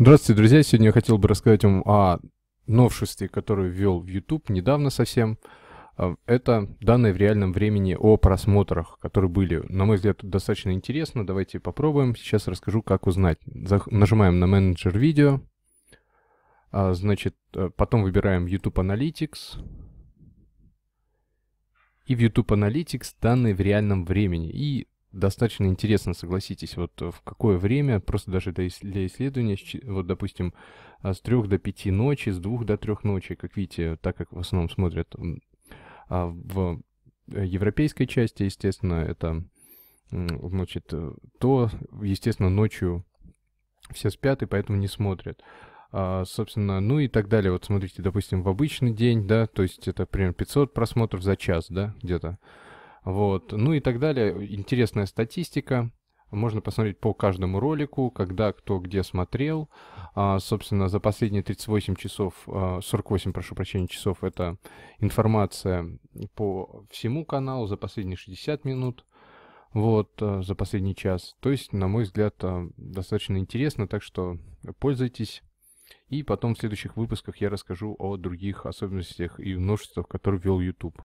Здравствуйте, друзья! Сегодня я хотел бы рассказать вам о новшестве, которое ввел в YouTube недавно совсем. А, это данные в реальном времени о просмотрах, которые были, на мой взгляд, достаточно интересно. Давайте попробуем. Сейчас расскажу, как узнать. Нажимаем на менеджер видео. А, значит, э, потом выбираем YouTube Analytics. И в YouTube Analytics данные в реальном времени. И достаточно интересно, согласитесь, вот э, в какое время, просто даже для исследования, вот, допустим, а, с трех до пяти ночи, с двух до трех ночи, как видите, так как в основном смотрят а, в э, европейской части, естественно, это, значит, э, то, естественно, ночью все спят и поэтому не смотрят. А, собственно, ну и так далее. Вот смотрите, допустим, в обычный день, да, то есть это примерно 500 просмотров за час, да, где-то. Вот. Ну и так далее. Интересная статистика. Можно посмотреть по каждому ролику, когда, кто, где смотрел. А, собственно, за последние 38 часов, 48, а, прошу прощения, часов это информация по всему каналу, за последние 60 минут, вот, а, за последний час. То есть, на мой взгляд, а, достаточно интересно, так что пользуйтесь. И потом в следующих выпусках я расскажу о других особенностях и множествах, которые ввел YouTube.